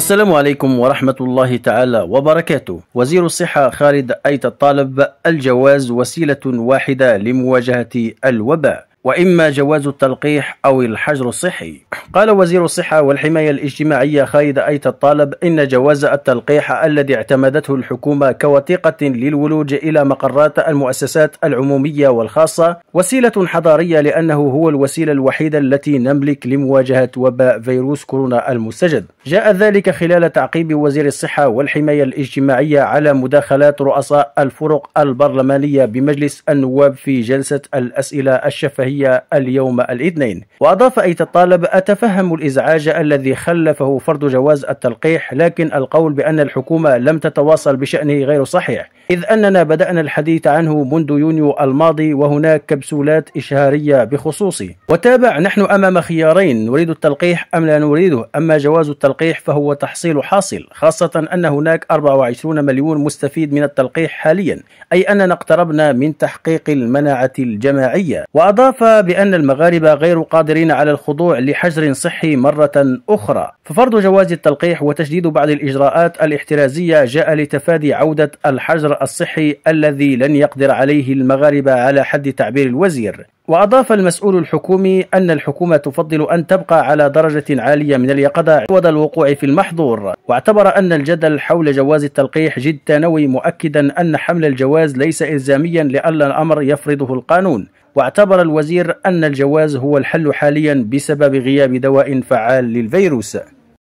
السلام عليكم ورحمة الله تعالى وبركاته وزير الصحة خالد أيت الطالب الجواز وسيلة واحدة لمواجهة الوباء وإما جواز التلقيح أو الحجر الصحي قال وزير الصحة والحماية الاجتماعية خالد أيت الطالب إن جواز التلقيح الذي اعتمدته الحكومة كوثيقة للولوج إلى مقرات المؤسسات العمومية والخاصة وسيلة حضارية لأنه هو الوسيلة الوحيدة التي نملك لمواجهة وباء فيروس كورونا المستجد جاء ذلك خلال تعقيب وزير الصحة والحماية الاجتماعية على مداخلات رؤساء الفرق البرلمانية بمجلس النواب في جلسة الأسئلة الشفهية وهي اليوم الاثنين وأضاف اي الطالب أتفهم الإزعاج الذي خلفه فرض جواز التلقيح لكن القول بأن الحكومة لم تتواصل بشأنه غير صحيح إذ أننا بدأنا الحديث عنه منذ يونيو الماضي وهناك كبسولات إشهارية بخصوصه وتابع نحن أمام خيارين نريد التلقيح أم لا نريده أما جواز التلقيح فهو تحصيل حاصل خاصة أن هناك 24 مليون مستفيد من التلقيح حاليا أي أننا اقتربنا من تحقيق المناعة الجماعية وأضاف بأن المغاربة غير قادرين على الخضوع لحجر صحي مرة أخرى ففرض جواز التلقيح وتشديد بعض الإجراءات الاحترازية جاء لتفادي عودة الحجر الصحي الذي لن يقدر عليه المغاربة على حد تعبير الوزير وأضاف المسؤول الحكومي أن الحكومة تفضل أن تبقى على درجة عالية من اليقظة عوض الوقوع في المحظور واعتبر أن الجدل حول جواز التلقيح جد ثانوي مؤكدا أن حمل الجواز ليس إلزاميا لأن الأمر يفرضه القانون واعتبر الوزير أن الجواز هو الحل حاليا بسبب غياب دواء فعال للفيروس